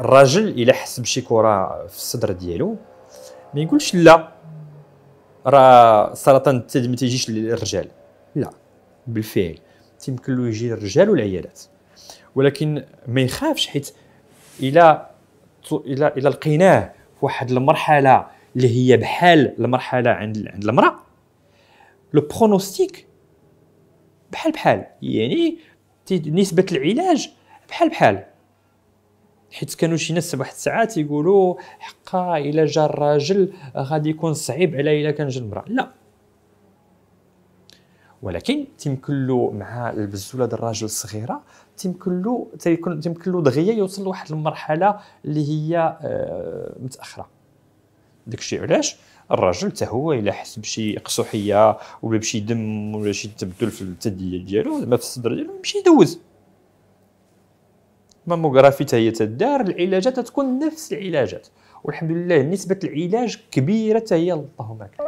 الراجل الا حس بشي كره في الصدر ديالو ما يقولش لا راه سرطان الثدي ما تيجيش للرجال لا بالفعل تيمكن له يجي للرجال والعيالات ولكن ما يخافش حيت الى الى الى لقيناه في واحد المرحله اللي هي بحال المرحله عند عند المراه لو برونوستيك بحال بحال يعني نسبه العلاج بحال بحال حيت كانوا شي ناس واحد الساعات يقولوا حقا الا جا الراجل غادي يكون صعيب على الا كان جا المراه لا ولكن تيمكن له مع البزوله ديال الراجل الصغيره تيمكن له تيكون تيمكن له دغيا يوصل لواحد المرحله اللي هي آه، متاخره داكشي علاش الراجل حتى هو الا حس بشي قسوحيه ولا بشي دم ولا شي تبدل في الثديه ديالو زعما في الصدر ديالو يمشي يدوز ماموغرافي حتى هي تدار العلاجات تكون نفس العلاجات والحمد لله نسبه العلاج كبيره حتى هي الله اكبر